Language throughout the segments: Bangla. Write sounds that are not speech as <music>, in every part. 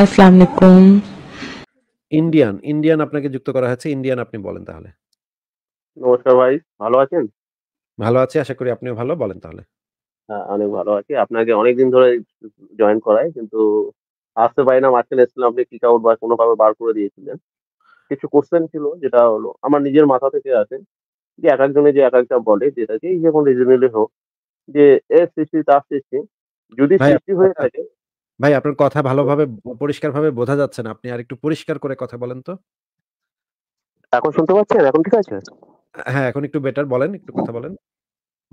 আসসালামু আলাইকুম ইন্ডিয়ান ইন্ডিয়ান আপনাকে যুক্ত করা হয়েছে ইন্ডিয়ান আপনি বলেন তাহলে নমস্কার ভাই ভালো আছেন ভালো আছি আশা করি আপনিও ভালো বলেন তাহলে হ্যাঁ অনেক ভালো আছি আপনাকে অনেকদিন ধরে জয়েন করাই কিন্তু আসতে পারি না মাঝখানে এসেছিলাম আপনি কিক আউট বা কোনোভাবে বার করে দিয়েছিলেন কিছু কোশ্চেন ছিল যেটা হলো আমার নিজের মাথা থেকে আছে যে এক একজনে যে এক একটা বলে যেটাকে যখন রিজনেবলি হোক যে এর সৃষ্টি তার সৃষ্টি যদি সৃষ্টি হয়ে থাকে ভাই আপনার কথা ভালোভাবে পরিষ্কারভাবে বোঝা যাচ্ছে না আপনি আর একটু পরিষ্কার করে কথা বলেন তো এখন শুনতে পাচ্ছেন এখন ঠিক আছে হ্যাঁ এখন একটু বেটার বলেন একটু কথা বলেন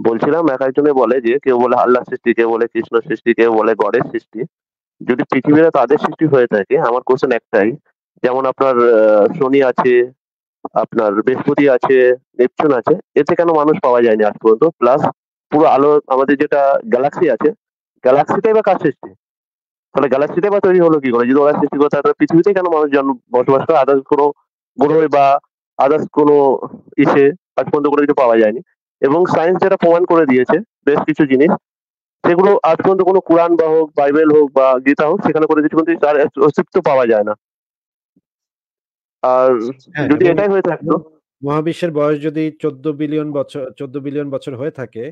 বলছিলাম এক একজনে বলে যে কেউ বলে আল্লাহ সৃষ্টি কেউ বলে কৃষ্ণ সৃষ্টি কেউ বলে গডের সৃষ্টি যদি পৃথিবীতে তাদের সৃষ্টি হয়ে থাকে আমার কোশ্চেন একটাই যেমন আপনার শনি আছে আপনার বৃহস্পতি আছে নেপচুন আছে এতে কেন মানুষ পাওয়া যায়নি আজ পর্যন্ত প্লাস পুরো আলো আমাদের যেটা গ্যালাক্সি আছে গ্যালাক্সিটাই বা কার সৃষ্টি তাহলে মানে গ্যালাক্সিতে বা তৈরি হলো কি করে যদি ওরা সৃষ্টি করে তাহলে পৃথিবীতে কেন মানুষ জন্ম বসবাস করে আদার্স কোনো গ্রহে বা আদার্স কোনো ইসে আজ পর্যন্ত কোনো কিছু পাওয়া যায়নি এবং সায়েন্স যেটা প্রমাণ করে দিয়েছে বেশ কিছু জিনিস সেগুলো আজ পর্যন্ত কোনো কোরআন বা হোক বাইবেল হোক বা গীতা হোক সেখানে করে কিছু কিন্তু তার অস্তিত্ব পাওয়া যায় না আর হ্যাঁ, যদি এটাই হয়ে থাকতো মহাবিশ্বের বয়স যদি চোদ্দ বিলিয়ন বছর চোদ্দ বিলিয়ন বছর হয়ে থাকে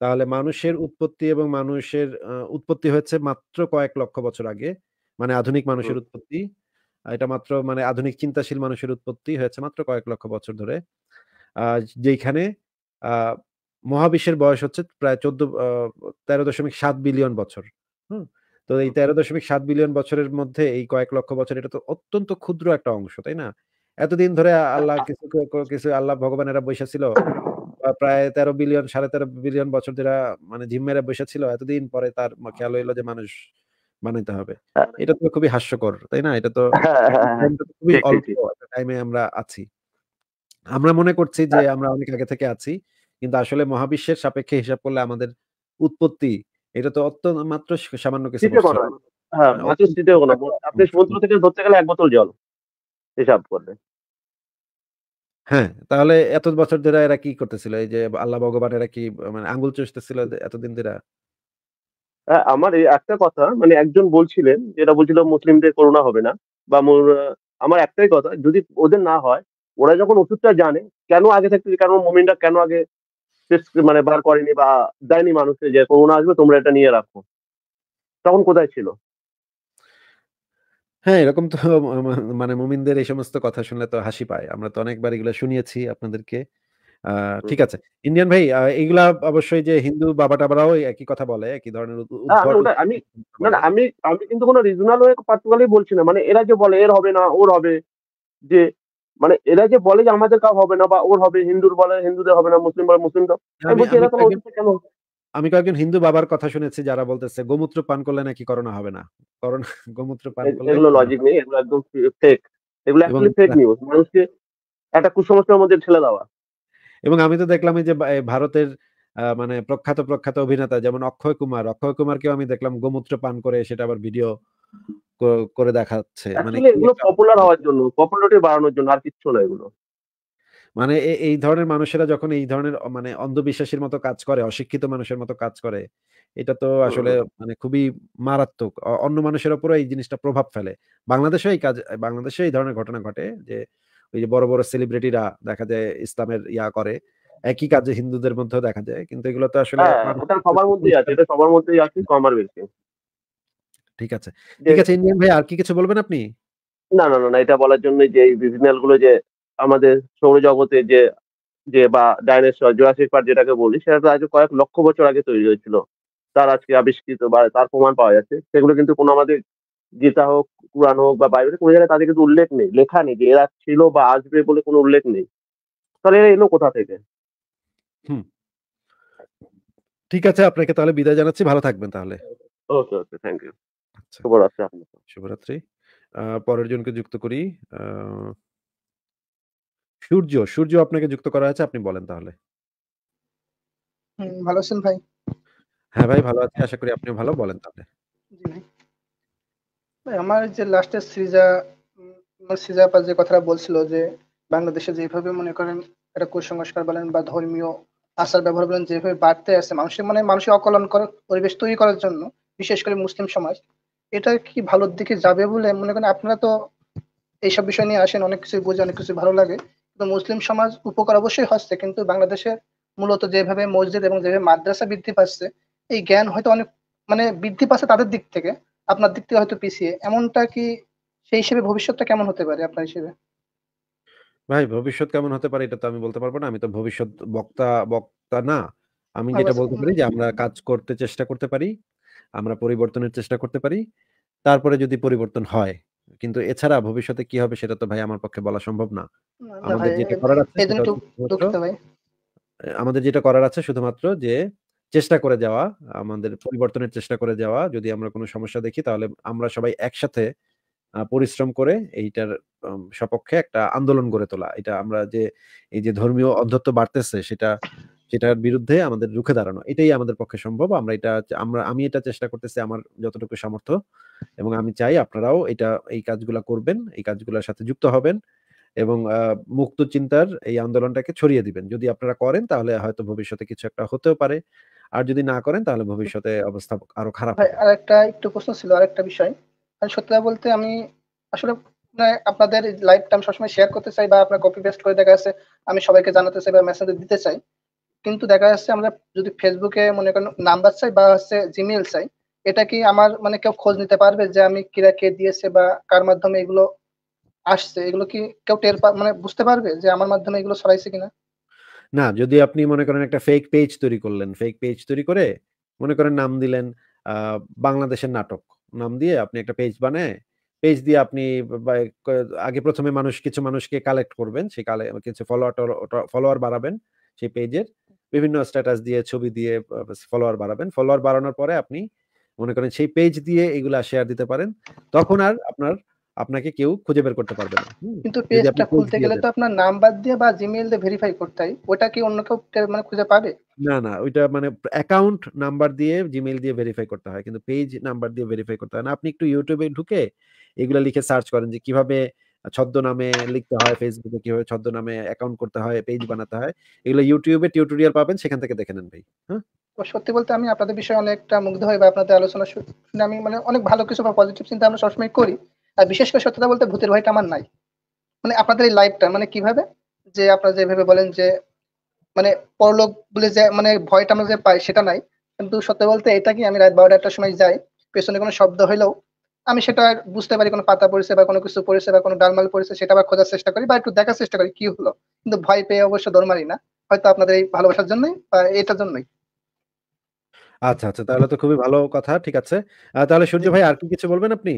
তাহলে মানুষের উৎপত্তি এবং মানুষের উৎপত্তি হয়েছে মাত্র কয়েক লক্ষ বছর আগে মানে আধুনিক মানুষের উৎপত্তি এটা মাত্র মানে আধুনিক চিন্তাশীল মানুষের উৎপত্তি হয়েছে মাত্র কয়েক লক্ষ বছর ধরে যেখানে মহাবিশ্বের বয়স হচ্ছে প্রায় চোদ্দ তেরো দশমিক সাত বিলিয়ন বছর হম তো এই তেরো দশমিক সাত বিলিয়ন বছরের মধ্যে এই কয়েক লক্ষ বছর এটা তো অত্যন্ত ক্ষুদ্র একটা অংশ তাই না এতদিন ধরে আল্লাহ <laughs> কিছু কিছু আল্লাহ ভগবানেরা বৈশা ছিল প্রায় তেরো বিলিয়ন সাড়ে তেরো বিলিয়ন বছর যারা মানে মেরে বসে ছিল এতদিন পরে তার হ্যাঁ। খেয়াল হইলো যে মানুষ বানাইতে হবে হ্যাঁ। এটা তো খুবই হাস্যকর তাই না এটা তো হ্যাঁ, খুবই অল্প টাইমে আমরা আছি আমরা মনে করছি যে আমরা অনেক আগে থেকে আছি কিন্তু আসলে মহাবিশ্বের সাপেক্ষে হিসাব করলে আমাদের উৎপত্তি এটা তো অত্যন্ত মাত্র সামান্য কিছু হ্যাঁ আপনি সমুদ্র থেকে ধরতে গেলে এক বোতল জল হিসাব করলে হ্যাঁ, তাহলে এত বছর ধরে এরা কি করতেছিল? এই যে আল্লাহ ভগবান এরা কি মানে আঙ্গুল চষতেছিল এতদিন ধরে আমার এই একটা কথা মানে একজন বলছিলেন যেটা বলছিল মুসলিমদের করোনা হবে না বা আমার একটাই কথা যদি ওদের না হয়, ওরা যখন ওষুধটা জানে কেন আগে থাকতে কেন মোমিনটা কেন আগে মানে বার করেনি বা দেয়নি মানুষকে যে করোনা আসবে তোমরা এটা নিয়ে রাখো। তখন কোথায় ছিল? হ্যাঁ, এরকম তো মানে মুমিনদের এই সমস্ত কথা শুনলে তো হাসি পায়। আমরা তো অনেকবার এগুলো শুনিয়েছি আপনাদেরকে। ঠিক আছে। ইন্ডিয়ান ভাই এগুলা অবশ্যই যে হিন্দু বাবা-টাবারাও একই কথা বলে, একই ধরনের আমি আমি না, না আমি আমি কিন্তু কোনো রিজনাল হয়ে পার্টিকুলারলি বলছি না। মানে এরা যে বলে এর হবে না, ওর হবে। যে মানে এরা যে বলে যে আমাদের কাউ হবে না বা ওর হবে, হিন্দুর বলে হিন্দুদের হবে না, মুসলিম বলে মুসলিমদের। আমি আমি বলছি এরা তো কেন আমি কয়েকজন হিন্দু বাবার কথা শুনেছি যারা বলতেছে গোমূত্র পান করলে নাকি করোনা হবে না করোনা <laughs> গোমূত্র পান করলে এগুলো লজিক নেই এগুলো একদম ফেক এগুলো অ্যাকচুয়ালি ফেক নিউজ মানুষকে একটা কুসংস্কারের মধ্যে ঠেলে দেওয়া এবং আমি তো দেখলাম যে ভারতের মানে প্রখ্যাত প্রখ্যাত অভিনেতা যেমন অক্ষয় কুমার অক্ষয় কুমারকেও আমি দেখলাম গোমূত্র পান করে সেটা আবার ভিডিও করে দেখাচ্ছে মানে এগুলো পপুলার হওয়ার জন্য পপুলারিটি বাড়ানোর জন্য আর কিছু না এগুলো মানে এই ধরনের মানুষেরা যখন এই ধরনের মানে অন্ধবিশ্বাসের মতো কাজ করে অশিক্ষিত মানুষের মতো কাজ করে এটা তো আসলে মানে খুবই মারাত্মক অন্য মানুষের উপরে এই জিনিসটা প্রভাব ফেলে বাংলাদেশে এই কাজ বাংলাদেশে এই ধরনের ঘটনা ঘটে যে ওই যে বড় বড় সেলিব্রিটিরা দেখা যায় ইসলামের ইয়া করে একই কাজে হিন্দুদের মধ্যেও দেখা যায় কিন্তু এগুলো তো আসলে হ্যাঁ, সবার মধ্যেই আছে এটা সবার মধ্যেই আছে আর বেশি ঠিক আছে ঠিক আছে ইন্ডিয়ান ভাই আর কি কিছু বলবেন আপনি না না না এটা বলার জন্য যে এই গুলো যে আমাদের সৌরজগতে যে যে বা ডাইনোসর জোরাসিক পার্ক যেটাকে বলি সেটা তো আজ কয়েক লক্ষ বছর আগে তৈরি হয়েছিল তার আজকে আবিষ্কৃত বা তার প্রমাণ পাওয়া যাচ্ছে সেগুলো কিন্তু কোনো আমাদের গীতা হোক কোরআন হোক বা বাইবেল কোনো জায়গায় তাদের কিন্তু উল্লেখ নেই লেখা নেই যে এরা ছিল বা আসবে বলে কোনো উল্লেখ নেই তাহলে এরা এলো কোথা থেকে হুম ঠিক আছে আপনাকে তাহলে বিদায় জানাচ্ছি ভালো থাকবেন তাহলে ওকে ওকে থ্যাংক আচ্ছা। ইউ শুভরাত্রি শুভরাত্রি পরের জনকে যুক্ত করি আহ সূর্য সূর্য আপনাকে যুক্ত করা আছে আপনি বলেন তাহলে ভালো আছেন ভাই হ্যাঁ ভাই ভালো আছি আশা করি আপনি ভালো বলেন তাহলে আমার যে লাস্টের সিজা সিজা পা যে কথাটা বলছিল যে বাংলাদেশে যেভাবে মনে করেন একটা কুসংস্কার বলেন বা ধর্মীয় আচার ব্যবহার বলেন যেভাবে বাড়তে আছে মানুষের মানে মানুষের অকলন করার পরিবেশ তৈরি করার জন্য বিশেষ করে মুসলিম সমাজ এটা কি ভালোর দিকে যাবে বলে মনে করেন আপনারা তো এইসব বিষয় নিয়ে আসেন অনেক কিছু বুঝে অনেক কিছু ভালো লাগে মুসলিম সমাজ উপকার অবশ্যই হচ্ছে কিন্তু বাংলাদেশে মূলত যেভাবে মসজিদ এবং যেভাবে মাদ্রাসা বৃদ্ধি পাচ্ছে এই জ্ঞান হয়তো অনেক মানে বৃদ্ধি পাচ্ছে তাদের দিক থেকে আপনার দিক থেকে হয়তো পিছিয়ে এমনটা কি সেই হিসেবে ভবিষ্যৎটা কেমন হতে পারে আপনার হিসেবে ভাই ভবিষ্যৎ কেমন হতে পারে এটা তো আমি বলতে পারবো না আমি তো ভবিষ্যৎ বক্তা বক্তা না আমি যেটা বলতে পারি যে আমরা কাজ করতে চেষ্টা করতে পারি আমরা পরিবর্তনের চেষ্টা করতে পারি তারপরে যদি পরিবর্তন হয় কিন্তু এছাড়া ভবিষ্যতে কি হবে সেটা তো ভাই আমার পক্ষে বলা সম্ভব না আমাদের যেটা করার আছে আমাদের যেটা করার আছে শুধুমাত্র যে চেষ্টা করে যাওয়া আমাদের পরিবর্তনের চেষ্টা করে যাওয়া যদি আমরা কোনো সমস্যা দেখি তাহলে আমরা সবাই একসাথে পরিশ্রম করে এইটার সপক্ষে একটা আন্দোলন গড়ে তোলা এটা আমরা যে এই যে ধর্মীয় অন্ধত্ব বাড়তেছে সেটা সেটার বিরুদ্ধে আমাদের রুখে দাঁড়ানো এটাই আমাদের পক্ষে সম্ভব আমরা এটা আমরা আমি এটা চেষ্টা করতেছি আমার যতটুকু সামর্থ্য এবং আমি চাই আপনারাও এটা এই কাজগুলা করবেন এই কাজগুলোর সাথে যুক্ত হবেন এবং মুক্ত চিন্তার এই আন্দোলনটাকে ছড়িয়ে দিবেন যদি আপনারা করেন তাহলে হয়তো ভবিষ্যতে কিছু একটা হতেও পারে আর যদি না করেন তাহলে ভবিষ্যতে অবস্থা আরো খারাপ আর একটা একটু প্রশ্ন ছিল আরেকটা বিষয় সত্যি বলতে আমি আসলে আপনাদের লাইফ আমি সবসময় শেয়ার করতে চাই বা আপনার কপি পেস্ট করে দেখা আছে আমি সবাইকে জানাতে চাই বা মেসেজ দিতে চাই কিন্তু দেখা যাচ্ছে আমরা যদি ফেসবুকে মনে করেন নাম্বার চাই বা হচ্ছে জিমেল চাই এটা কি আমার মানে কেউ খোঁজ নিতে পারবে যে আমি কিরা কে দিয়েছে বা কার মাধ্যমে এগুলো আসছে এগুলো কি কেউ টের মানে বুঝতে পারবে যে আমার মাধ্যমে এগুলো ছড়াইছে কিনা না যদি আপনি মনে করেন একটা ফেক পেজ তৈরি করলেন ফেক পেজ তৈরি করে মনে করেন নাম দিলেন বাংলাদেশের নাটক নাম দিয়ে আপনি একটা পেজ বানায় পেজ দিয়ে আপনি আগে প্রথমে মানুষ কিছু মানুষকে কালেক্ট করবেন সেই কালে কিছু ফলোয়ার ফলোয়ার বাড়াবেন সেই পেজের বিভিন্ন স্ট্যাটাস দিয়ে ছবি দিয়ে ফলোয়ার বাড়াবেন ফলোয়ার বাড়ানোর পরে আপনি মনে করেন সেই পেজ দিয়ে এগুলো শেয়ার দিতে পারেন তখন আর আপনার আপনাকে কেউ খুঁজে বের করতে পারবে না কিন্তু পেজটা খুলতে গেলে তো আপনার নাম বাদ দিয়ে বা জিমেইল দিয়ে ভেরিফাই করতে হয় ওটা কি অন্য কেউ মানে খুঁজে পাবে না না ওইটা মানে অ্যাকাউন্ট নাম্বার দিয়ে জিমেইল দিয়ে ভেরিফাই করতে হয় কিন্তু পেজ নাম্বার দিয়ে ভেরিফাই করতে হয় না আপনি একটু ইউটিউবে ঢুকে এগুলা লিখে সার্চ করেন যে কিভাবে ছদ্মনামে লিখতে হয় ফেসবুকে কিভাবে ছদ্মনামে অ্যাকাউন্ট করতে হয় পেজ বানাতে হয় এগুলো ইউটিউবে টিউটোরিয়াল পাবেন সেখান থেকে দেখে নেন ভাই হ্যাঁ সত্যি বলতে আমি আপনাদের বিষয়ে অনেকটা মুগ্ধ হই বা আপনাদের আলোচনা শুনে আমি মানে অনেক ভালো কিছু বা পজিটিভ চিন্তা আমরা সবসময় করি আর বিশেষ করে সত্যতা বলতে ভূতের ভয়টা আমার নাই মানে আপনাদের এই লাইফটা মানে কিভাবে যে আপনারা যেভাবে বলেন যে মানে পরলোক বলে যে মানে ভয়টা আমরা যে পাই সেটা নাই কিন্তু সত্যি বলতে এটা কি আমি রাত বারোটা একটার সময় যাই পেছনে কোনো শব্দ হইলেও আমি সেটা বুঝতে পারি কোনো পাতা পড়েছে বা কোনো কিছু পড়েছে বা কোনো ডালমাল পড়েছে সেটা আবার খোঁজার চেষ্টা করি বা একটু দেখার চেষ্টা করি কি হলো কিন্তু ভয় পেয়ে অবশ্য দৌড়মারি না হয়তো আপনাদের এই ভালোবাসার জন্যই বা এটার জন্যই আচ্ছা আচ্ছা তাহলে তো খুবই ভালো কথা ঠিক আছে তাহলে সূর্য ভাই আর কি কিছু বলবেন আপনি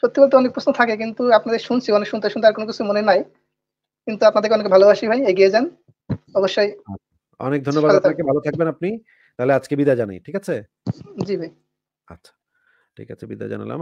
সত্যি বলতে অনেক প্রশ্ন থাকে কিন্তু আপনাদের শুনছি অনেক শুনতে শুনতে আর কোনো কিছু মনে নাই কিন্তু আপনাদেরকে অনেক ভালোবাসি ভাই এগিয়ে যান অবশ্যই অনেক ধন্যবাদ আপনাকে ভালো থাকবেন আপনি তাহলে আজকে বিদায় জানাই ঠিক আছে জি ভাই আচ্ছা ঠিক আছে বিদায় জানালাম